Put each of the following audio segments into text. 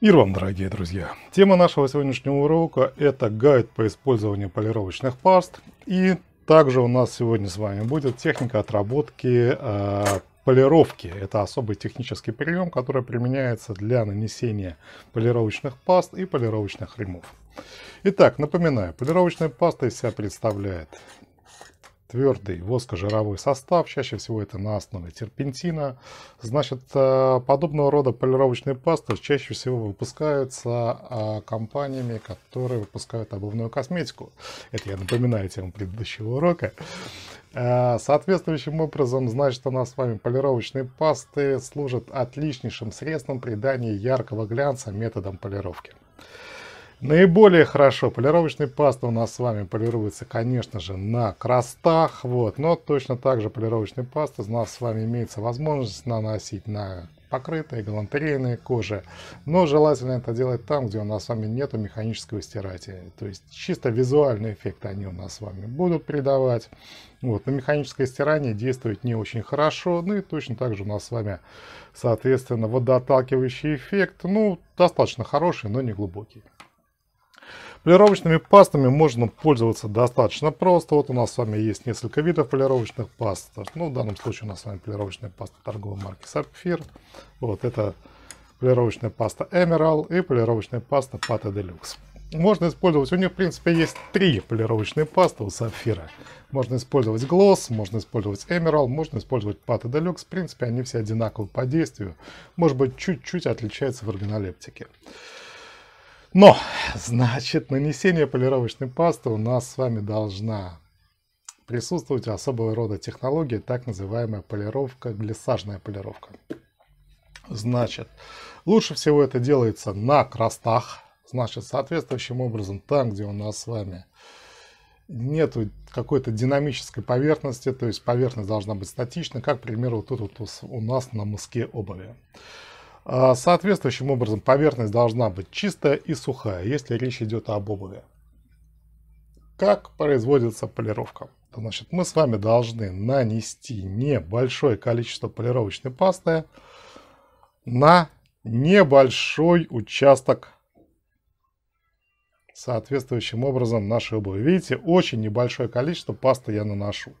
Мир вам, дорогие друзья! Тема нашего сегодняшнего урока – это гайд по использованию полировочных паст. И также у нас сегодня с вами будет техника отработки э, полировки. Это особый технический прием, который применяется для нанесения полировочных паст и полировочных ремов. Итак, напоминаю, полировочная паста из себя представляет твердый воско-жировой состав, чаще всего это на основе терпентина. Значит, э, подобного рода полировочные пасты чаще всего выпускаются а, компаниями, которые выпускают обувную косметику. Это я напоминаю тему предыдущего урока. Э, соответствующим образом, значит, у нас с вами полировочные пасты служат отличнейшим средством придания яркого глянца методом полировки. Наиболее хорошо полировочная паста у нас с вами полируется, конечно же, на крастах, вот, но точно так же полировочная паста у нас с вами имеется возможность наносить на покрытые галантерейные кожи, но желательно это делать там, где у нас с вами нету механического стирателя, то есть чисто визуальный эффект они у нас с вами будут придавать, вот, но механическое стирание действует не очень хорошо, ну и точно так же у нас с вами, соответственно, водоотталкивающий эффект, ну, достаточно хороший, но не глубокий. Полировочными пастами можно пользоваться достаточно просто. Вот у нас с вами есть несколько видов полировочных паст. Ну, в данном случае у нас с вами полировочная паста торговой марки Сапфир. Вот это полировочная паста Emerald и полировочная паста Pata Deluxe. Можно использовать, у них в принципе есть три полировочные пасты у сапфира. Можно использовать Gloss, можно использовать Emerald, можно использовать Pata Deluxe. В принципе они все одинаковы по действию. Может быть чуть-чуть отличаются в органолептике. Но, значит, нанесение полировочной пасты у нас с вами должна присутствовать особого рода технология, так называемая полировка, глиссажная полировка. Значит, лучше всего это делается на крастах, значит, соответствующим образом там, где у нас с вами нет какой-то динамической поверхности, то есть поверхность должна быть статична, как, к примеру, вот тут вот у нас на мыске обуви. А, соответствующим образом поверхность должна быть чистая и сухая, если речь идет об обуви. Как производится полировка? Значит, мы с вами должны нанести небольшое количество полировочной пасты на небольшой участок соответствующим образом нашей обуви. Видите, очень небольшое количество пасты я наношу.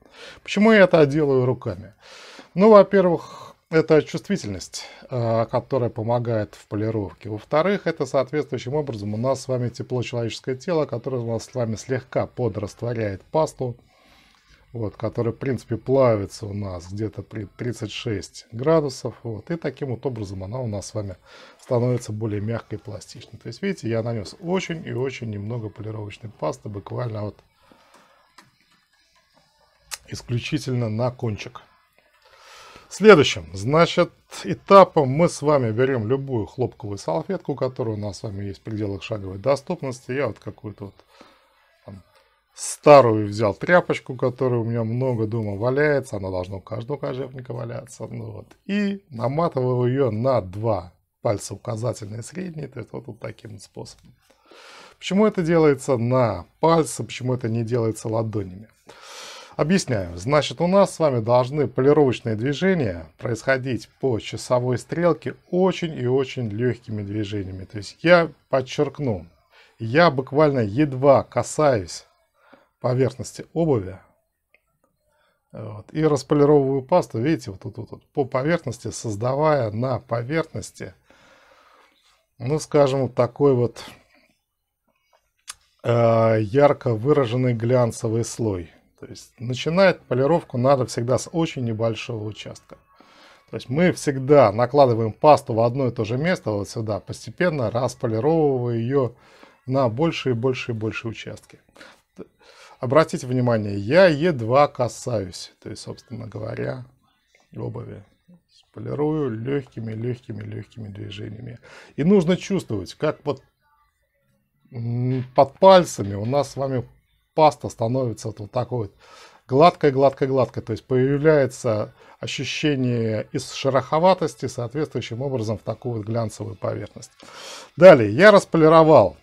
Почему я это делаю руками? Ну, во-первых, это чувствительность, а, которая помогает в полировке. Во-вторых, это соответствующим образом у нас с вами тепло человеческое тело, которое у нас с вами слегка подрастворяет пасту, вот, которая, в принципе, плавится у нас где-то при 36 градусов. Вот, и таким вот образом она у нас с вами становится более мягкой и пластичной. То есть, видите, я нанес очень и очень немного полировочной пасты, буквально вот исключительно на кончик. Следующим, значит, этапом мы с вами берем любую хлопковую салфетку, которая у нас с вами есть в пределах шаговой доступности. Я вот какую-то вот там, старую взял тряпочку, которая у меня много дома валяется. Она должна у каждого кожевника валяться. Ну, вот. И наматываю ее на два пальца указательные и средние. То есть вот, вот таким способом. Почему это делается на пальцы, почему это не делается ладонями? Объясняю. Значит, у нас с вами должны полировочные движения происходить по часовой стрелке очень и очень легкими движениями. То есть я подчеркну, я буквально едва касаюсь поверхности обуви э, вот, и располировываю пасту, видите, вот тут вот, вот, по поверхности, создавая на поверхности, ну, скажем, вот такой вот э, ярко выраженный глянцевый слой – то есть начинать полировку надо всегда с очень небольшого участка. То есть мы всегда накладываем пасту в одно и то же место, вот сюда, постепенно располировывая ее на больше и больше и больше участки. Обратите внимание, я едва касаюсь, то есть, собственно говоря, обуви. Полирую легкими, легкими, легкими движениями. И нужно чувствовать, как вот под пальцами у нас с вами паста становится вот, вот такой вот гладкой-гладкой-гладкой. То есть появляется ощущение из шероховатости, соответствующим образом в такую вот глянцевую поверхность. Далее я располировал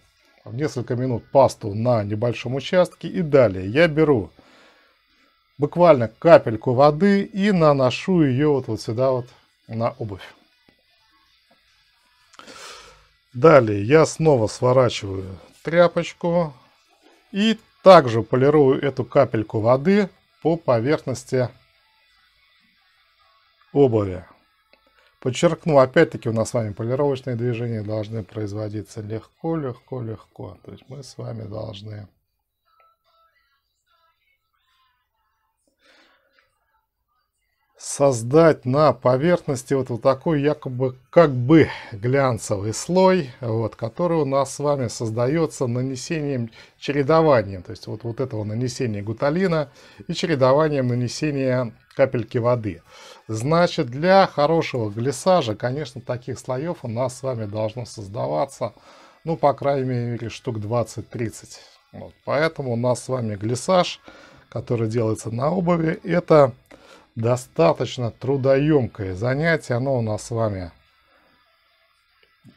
в несколько минут пасту на небольшом участке. И далее я беру буквально капельку воды и наношу ее вот, вот сюда вот на обувь. Далее я снова сворачиваю тряпочку и также полирую эту капельку воды по поверхности обуви. Подчеркну, опять-таки у нас с вами полировочные движения должны производиться легко, легко, легко. То есть мы с вами должны создать на поверхности вот, вот такой якобы как бы глянцевый слой, вот, который у нас с вами создается нанесением, чередованием, то есть вот, вот этого нанесения гуталина и чередованием нанесения капельки воды. Значит, для хорошего глиссажа, конечно, таких слоев у нас с вами должно создаваться, ну, по крайней мере, штук 20-30. Вот, поэтому у нас с вами глиссаж, который делается на обуви, это достаточно трудоемкое занятие. Оно у нас с вами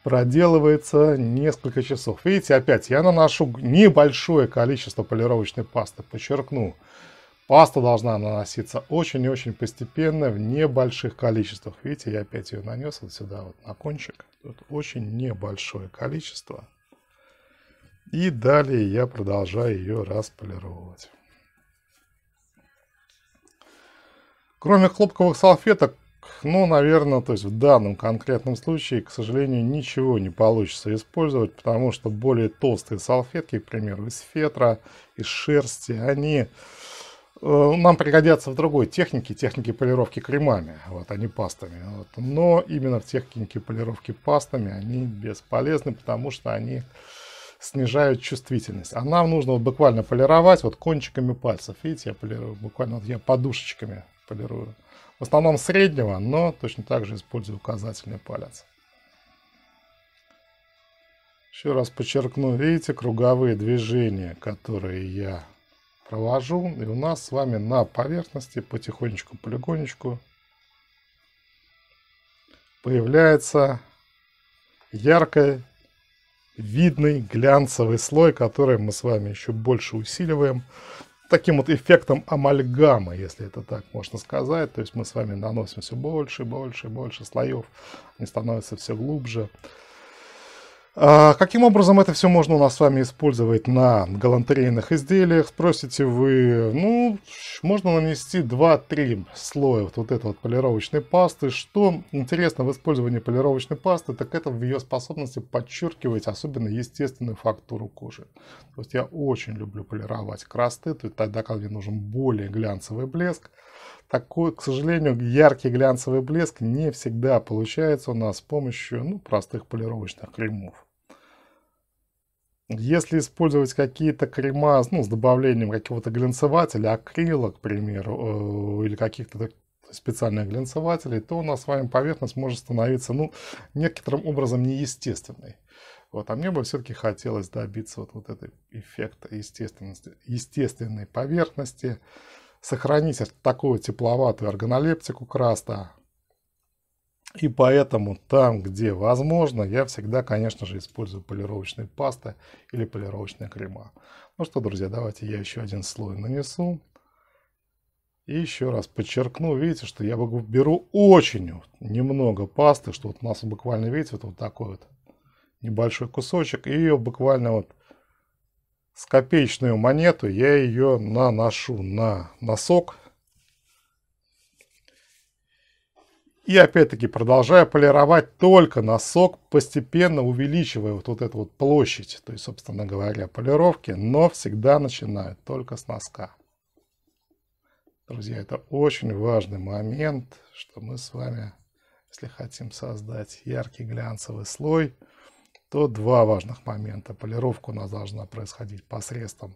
проделывается несколько часов. Видите, опять я наношу небольшое количество полировочной пасты, подчеркну. Паста должна наноситься очень и очень постепенно, в небольших количествах. Видите, я опять ее нанес вот сюда, вот на кончик. Тут очень небольшое количество. И далее я продолжаю ее располировать. Кроме хлопковых салфеток, ну, наверное, то есть в данном конкретном случае, к сожалению, ничего не получится использовать, потому что более толстые салфетки, к примеру, из фетра, из шерсти, они э, нам пригодятся в другой технике, технике полировки кремами, вот, а не пастами. Вот. Но именно в технике полировки пастами они бесполезны, потому что они снижают чувствительность. А нам нужно вот буквально полировать вот кончиками пальцев. Видите, я полирую буквально вот я подушечками полирую. В основном среднего, но точно так же использую указательный палец. Еще раз подчеркну, видите, круговые движения, которые я провожу. И у нас с вами на поверхности потихонечку, полигонечку появляется яркий, видный глянцевый слой, который мы с вами еще больше усиливаем таким вот эффектом амальгама, если это так можно сказать. То есть мы с вами наносим все больше, и больше, и больше слоев, они становятся все глубже. А каким образом это все можно у нас с вами использовать на галантерейных изделиях, спросите вы. Ну, можно нанести 2-3 слоя вот, вот этой вот полировочной пасты. Что интересно в использовании полировочной пасты, так это в ее способности подчеркивать особенно естественную фактуру кожи. То есть я очень люблю полировать красты, то тогда, когда мне нужен более глянцевый блеск. Такой, к сожалению, яркий глянцевый блеск не всегда получается у нас с помощью ну, простых полировочных кремов. Если использовать какие-то крема ну, с добавлением какого-то глянцевателя, акрила, к примеру, э, или каких-то специальных глянцевателей, то у нас с вами поверхность может становиться ну, некоторым образом неестественной. Вот, а мне бы все-таки хотелось добиться вот, вот этого эффекта естественности, естественной поверхности сохранить такую тепловатую органолептику краста. И поэтому там, где возможно, я всегда, конечно же, использую полировочные пасты или полировочные крема. Ну что, друзья, давайте я еще один слой нанесу. И еще раз подчеркну, видите, что я беру очень немного пасты, что вот у нас буквально, видите, вот, вот такой вот небольшой кусочек, и ее буквально вот с копеечную монету я ее наношу на носок. И опять-таки продолжаю полировать только носок, постепенно увеличивая вот, вот эту вот площадь, то есть, собственно говоря, полировки, но всегда начинаю только с носка. Друзья, это очень важный момент, что мы с вами, если хотим создать яркий глянцевый слой – то два важных момента. Полировка у нас должна происходить посредством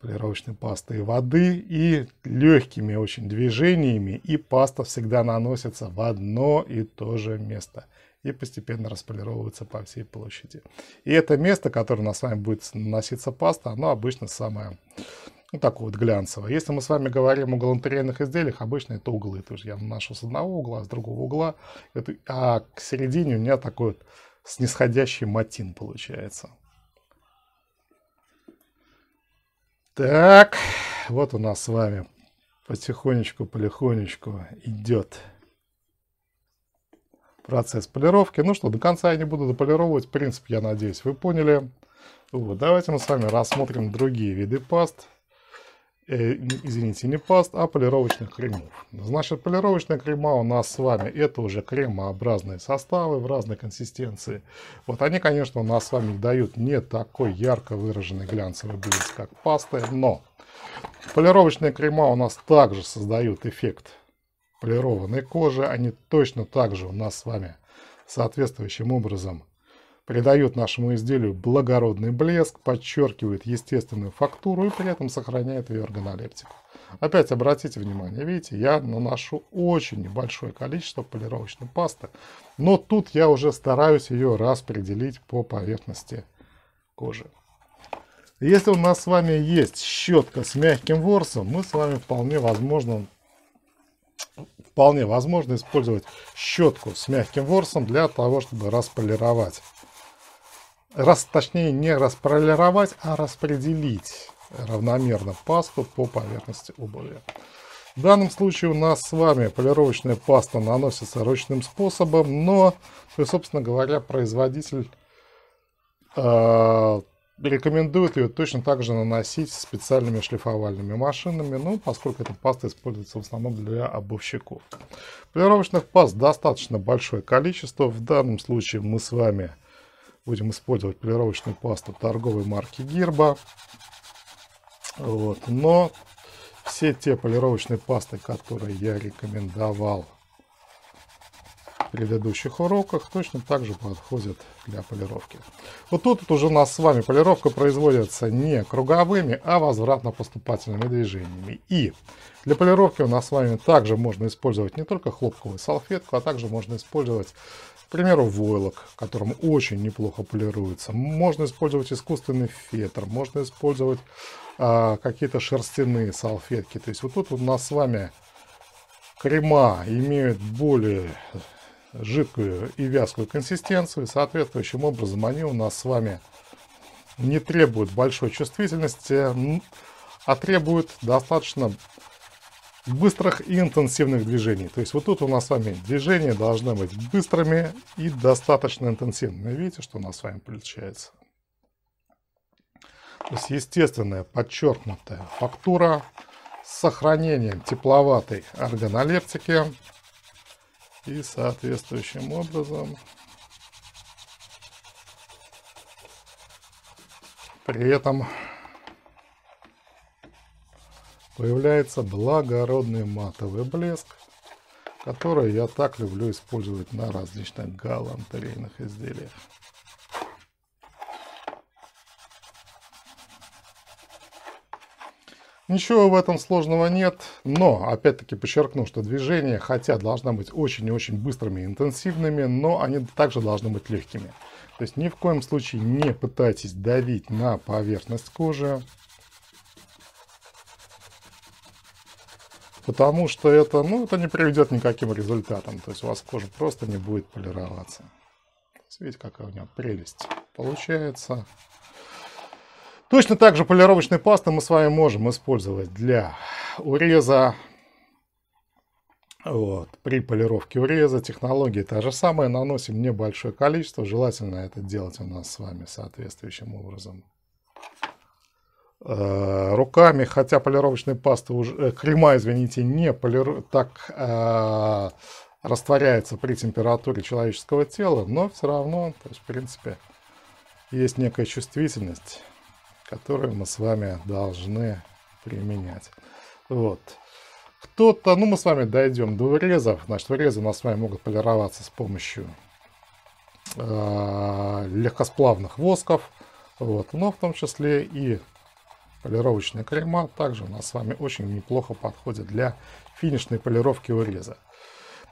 полировочной пасты и воды и легкими очень движениями, и паста всегда наносится в одно и то же место и постепенно располировывается по всей площади. И это место, которое у нас с вами будет наноситься паста, оно обычно самое ну, такое вот глянцевое. Если мы с вами говорим о галантерейных изделиях, обычно это углы. То есть я наношу с одного угла, а с другого угла, это, а к середине у меня такой вот снисходящий матин получается. Так, вот у нас с вами потихонечку, полихонечку идет процесс полировки. Ну что, до конца я не буду дополировывать. принципе, я надеюсь, вы поняли. Вот, давайте мы с вами рассмотрим другие виды паст э, извините, не паст, а полировочных кремов. Значит, полировочные крема у нас с вами, это уже кремообразные составы в разной консистенции. Вот они, конечно, у нас с вами дают не такой ярко выраженный глянцевый блеск, как пасты, но полировочные крема у нас также создают эффект полированной кожи. Они точно так же у нас с вами соответствующим образом придает нашему изделию благородный блеск, подчеркивает естественную фактуру и при этом сохраняет ее органолептику. Опять обратите внимание, видите, я наношу очень небольшое количество полировочной пасты, но тут я уже стараюсь ее распределить по поверхности кожи. Если у нас с вами есть щетка с мягким ворсом, мы с вами вполне возможно вполне возможно использовать щетку с мягким ворсом для того, чтобы располировать раз, точнее не располировать, а распределить равномерно пасту по поверхности обуви. В данном случае у нас с вами полировочная паста наносится ручным способом, но, и, собственно говоря, производитель э, рекомендует ее точно так же наносить специальными шлифовальными машинами, ну, поскольку эта паста используется в основном для обувщиков. Полировочных паст достаточно большое количество. В данном случае мы с вами Будем использовать полировочную пасту торговой марки Гирба. Вот. Но все те полировочные пасты, которые я рекомендовал предыдущих уроках, точно так же подходит для полировки. Вот тут вот уже у нас с вами полировка производится не круговыми, а возвратно-поступательными движениями. И для полировки у нас с вами также можно использовать не только хлопковую салфетку, а также можно использовать к примеру, войлок, которым очень неплохо полируется. Можно использовать искусственный фетр, можно использовать а, какие-то шерстяные салфетки. То есть вот тут у нас с вами крема имеют более жидкую и вязкую консистенцию. Соответствующим образом они у нас с вами не требуют большой чувствительности, а требуют достаточно быстрых и интенсивных движений. То есть вот тут у нас с вами движения должны быть быстрыми и достаточно интенсивными. Видите, что у нас с вами получается? То есть естественная подчеркнутая фактура с сохранением тепловатой органолептики и соответствующим образом при этом появляется благородный матовый блеск, который я так люблю использовать на различных галантерейных изделиях. Ничего в этом сложного нет, но опять-таки подчеркну, что движения, хотя должны быть очень и очень быстрыми и интенсивными, но они также должны быть легкими. То есть ни в коем случае не пытайтесь давить на поверхность кожи, потому что это, ну, это не приведет никаким результатам. То есть у вас кожа просто не будет полироваться. Видите, какая у нее прелесть получается. Точно так же полировочную пасту мы с вами можем использовать для уреза. Вот. При полировке уреза технология та же самая. Наносим небольшое количество. Желательно это делать у нас с вами соответствующим образом. Э, руками, хотя полировочная паста уже, э, крема, извините, не полиру... так э, растворяется при температуре человеческого тела, но все равно, то есть, в принципе, есть некая чувствительность которые мы с вами должны применять. Вот. Кто-то, ну мы с вами дойдем до врезов, значит врезы у нас с вами могут полироваться с помощью э, легкосплавных восков, вот, но в том числе и полировочная крема также у нас с вами очень неплохо подходит для финишной полировки уреза.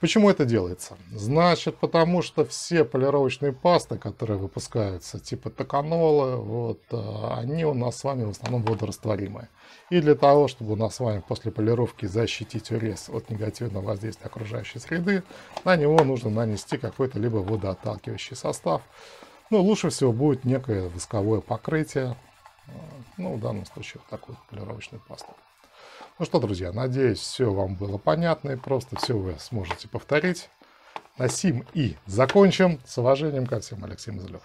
Почему это делается? Значит, потому что все полировочные пасты, которые выпускаются, типа токанолы, вот, э, они у нас с вами в основном водорастворимые. И для того, чтобы у нас с вами после полировки защитить урез от негативного воздействия окружающей среды, на него нужно нанести какой-то либо водоотталкивающий состав. Ну, лучше всего будет некое восковое покрытие, э, ну, в данном случае вот такой вот полировочный ну что, друзья, надеюсь, все вам было понятно и просто все вы сможете повторить. На сим и закончим. С уважением ко всем, Алексей Мазлев.